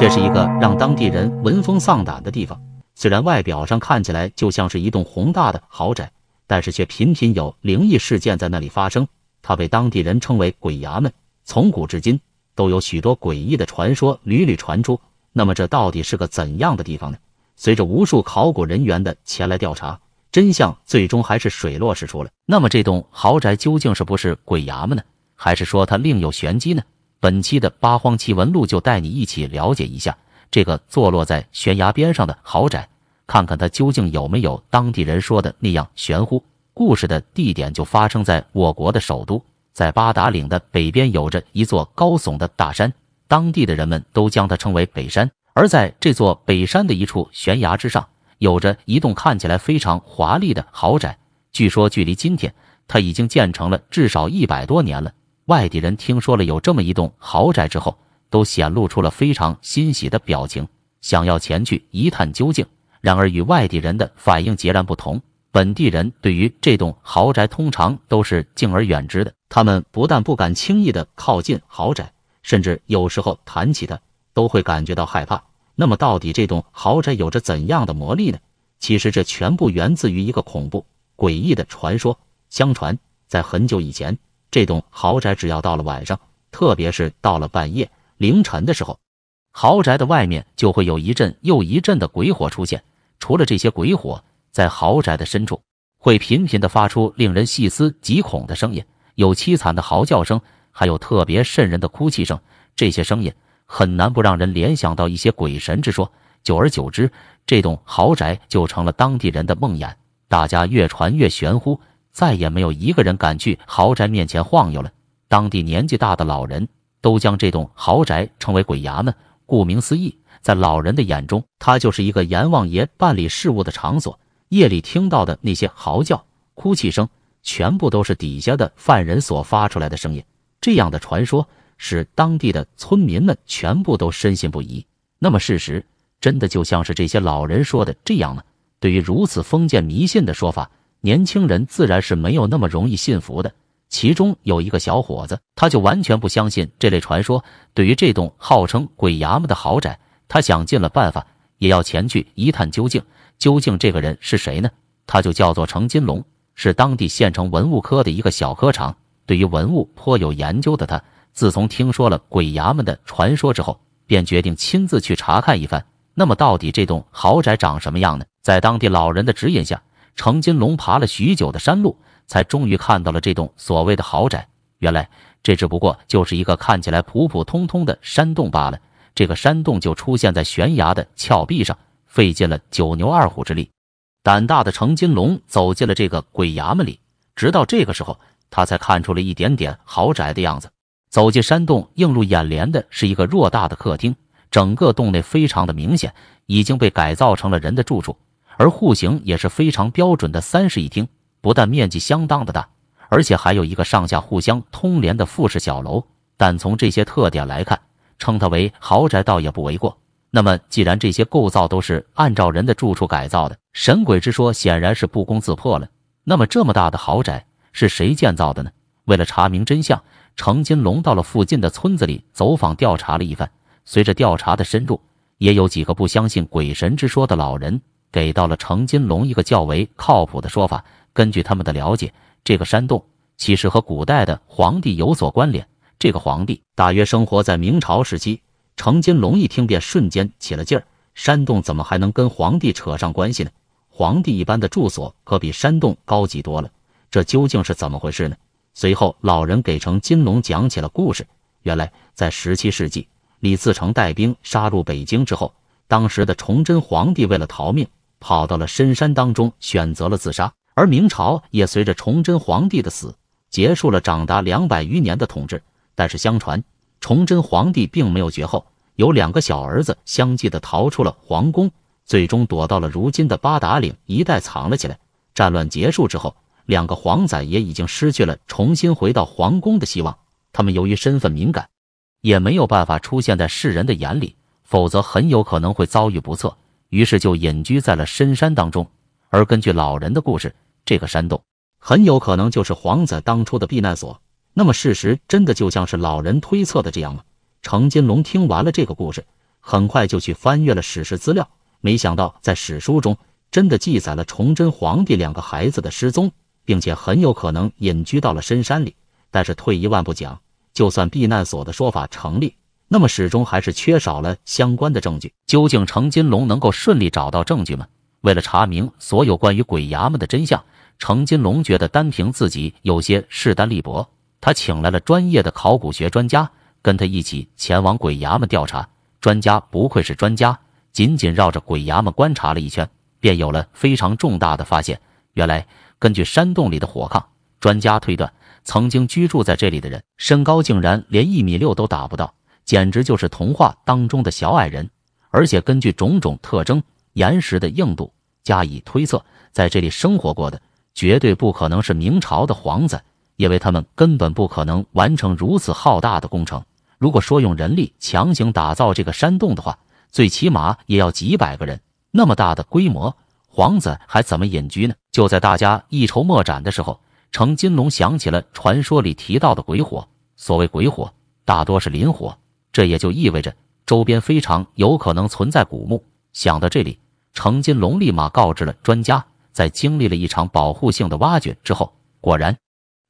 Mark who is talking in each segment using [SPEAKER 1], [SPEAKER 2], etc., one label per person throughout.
[SPEAKER 1] 这是一个让当地人闻风丧胆的地方。虽然外表上看起来就像是一栋宏大的豪宅，但是却频频有灵异事件在那里发生。它被当地人称为“鬼衙门”，从古至今都有许多诡异的传说屡屡传出。那么这到底是个怎样的地方呢？随着无数考古人员的前来调查，真相最终还是水落石出了。那么这栋豪宅究竟是不是鬼衙门呢？还是说它另有玄机呢？本期的八荒奇闻录就带你一起了解一下这个坐落在悬崖边上的豪宅，看看它究竟有没有当地人说的那样玄乎。故事的地点就发生在我国的首都，在八达岭的北边有着一座高耸的大山，当地的人们都将它称为北山。而在这座北山的一处悬崖之上，有着一栋看起来非常华丽的豪宅。据说，距离今天，它已经建成了至少一百多年了。外地人听说了有这么一栋豪宅之后，都显露出了非常欣喜的表情，想要前去一探究竟。然而与外地人的反应截然不同，本地人对于这栋豪宅通常都是敬而远之的。他们不但不敢轻易的靠近豪宅，甚至有时候谈起它都会感觉到害怕。那么到底这栋豪宅有着怎样的魔力呢？其实这全部源自于一个恐怖诡异的传说。相传在很久以前。这栋豪宅只要到了晚上，特别是到了半夜、凌晨的时候，豪宅的外面就会有一阵又一阵的鬼火出现。除了这些鬼火，在豪宅的深处会频频的发出令人细思极恐的声音，有凄惨的嚎叫声，还有特别瘆人的哭泣声。这些声音很难不让人联想到一些鬼神之说。久而久之，这栋豪宅就成了当地人的梦魇，大家越传越玄乎。再也没有一个人敢去豪宅面前晃悠了。当地年纪大的老人都将这栋豪宅称为“鬼衙门”。顾名思义，在老人的眼中，它就是一个阎王爷办理事务的场所。夜里听到的那些嚎叫、哭泣声，全部都是底下的犯人所发出来的声音。这样的传说使当地的村民们全部都深信不疑。那么，事实真的就像是这些老人说的这样吗？对于如此封建迷信的说法。年轻人自然是没有那么容易信服的。其中有一个小伙子，他就完全不相信这类传说。对于这栋号称“鬼衙门”的豪宅，他想尽了办法，也要前去一探究竟。究竟这个人是谁呢？他就叫做程金龙，是当地县城文物科的一个小科长。对于文物颇有研究的他，自从听说了“鬼衙门”的传说之后，便决定亲自去查看一番。那么，到底这栋豪宅长什么样呢？在当地老人的指引下。程金龙爬了许久的山路，才终于看到了这栋所谓的豪宅。原来，这只不过就是一个看起来普普通通的山洞罢了。这个山洞就出现在悬崖的峭壁上，费尽了九牛二虎之力。胆大的程金龙走进了这个鬼衙门里，直到这个时候，他才看出了一点点豪宅的样子。走进山洞，映入眼帘的是一个偌大的客厅，整个洞内非常的明显，已经被改造成了人的住处。而户型也是非常标准的三室一厅，不但面积相当的大，而且还有一个上下互相通连的复式小楼。但从这些特点来看，称它为豪宅倒也不为过。那么，既然这些构造都是按照人的住处改造的，神鬼之说显然是不攻自破了。那么，这么大的豪宅是谁建造的呢？为了查明真相，程金龙到了附近的村子里走访调查了一番。随着调查的深入，也有几个不相信鬼神之说的老人。给到了程金龙一个较为靠谱的说法。根据他们的了解，这个山洞其实和古代的皇帝有所关联。这个皇帝大约生活在明朝时期。程金龙一听便瞬间起了劲儿：山洞怎么还能跟皇帝扯上关系呢？皇帝一般的住所可比山洞高级多了。这究竟是怎么回事呢？随后，老人给程金龙讲起了故事。原来，在十七世纪，李自成带兵杀入北京之后，当时的崇祯皇帝为了逃命。跑到了深山当中，选择了自杀。而明朝也随着崇祯皇帝的死，结束了长达两百余年的统治。但是，相传崇祯皇帝并没有绝后，有两个小儿子相继的逃出了皇宫，最终躲到了如今的八达岭一带藏了起来。战乱结束之后，两个皇仔也已经失去了重新回到皇宫的希望。他们由于身份敏感，也没有办法出现在世人的眼里，否则很有可能会遭遇不测。于是就隐居在了深山当中，而根据老人的故事，这个山洞很有可能就是皇子当初的避难所。那么事实真的就像是老人推测的这样吗？程金龙听完了这个故事，很快就去翻阅了史实资料，没想到在史书中真的记载了崇祯皇帝两个孩子的失踪，并且很有可能隐居到了深山里。但是退一万步讲，就算避难所的说法成立。那么始终还是缺少了相关的证据。究竟程金龙能够顺利找到证据吗？为了查明所有关于鬼衙门的真相，程金龙觉得单凭自己有些势单力薄，他请来了专业的考古学专家，跟他一起前往鬼衙门调查。专家不愧是专家，仅仅绕着鬼衙门观察了一圈，便有了非常重大的发现。原来，根据山洞里的火炕，专家推断，曾经居住在这里的人身高竟然连一米六都达不到。简直就是童话当中的小矮人，而且根据种种特征、岩石的硬度加以推测，在这里生活过的绝对不可能是明朝的皇子，因为他们根本不可能完成如此浩大的工程。如果说用人力强行打造这个山洞的话，最起码也要几百个人那么大的规模，皇子还怎么隐居呢？就在大家一筹莫展的时候，程金龙想起了传说里提到的鬼火。所谓鬼火，大多是磷火。这也就意味着周边非常有可能存在古墓。想到这里，程金龙立马告知了专家。在经历了一场保护性的挖掘之后，果然，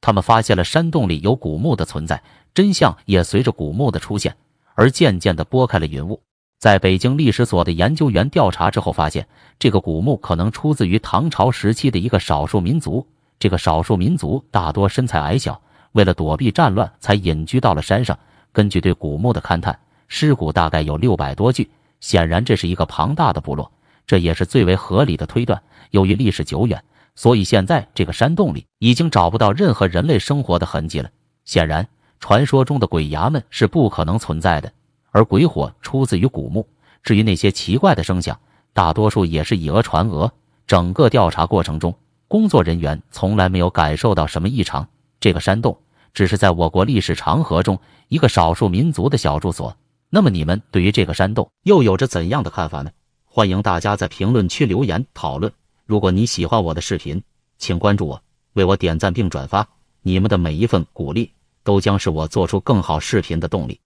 [SPEAKER 1] 他们发现了山洞里有古墓的存在。真相也随着古墓的出现而渐渐地拨开了云雾。在北京历史所的研究员调查之后，发现这个古墓可能出自于唐朝时期的一个少数民族。这个少数民族大多身材矮小，为了躲避战乱才隐居到了山上。根据对古墓的勘探，尸骨大概有六百多具，显然这是一个庞大的部落，这也是最为合理的推断。由于历史久远，所以现在这个山洞里已经找不到任何人类生活的痕迹了。显然，传说中的鬼衙门是不可能存在的，而鬼火出自于古墓。至于那些奇怪的声响，大多数也是以讹传讹。整个调查过程中，工作人员从来没有感受到什么异常。这个山洞。只是在我国历史长河中一个少数民族的小住所。那么你们对于这个山洞又有着怎样的看法呢？欢迎大家在评论区留言讨论。如果你喜欢我的视频，请关注我，为我点赞并转发。你们的每一份鼓励都将是我做出更好视频的动力。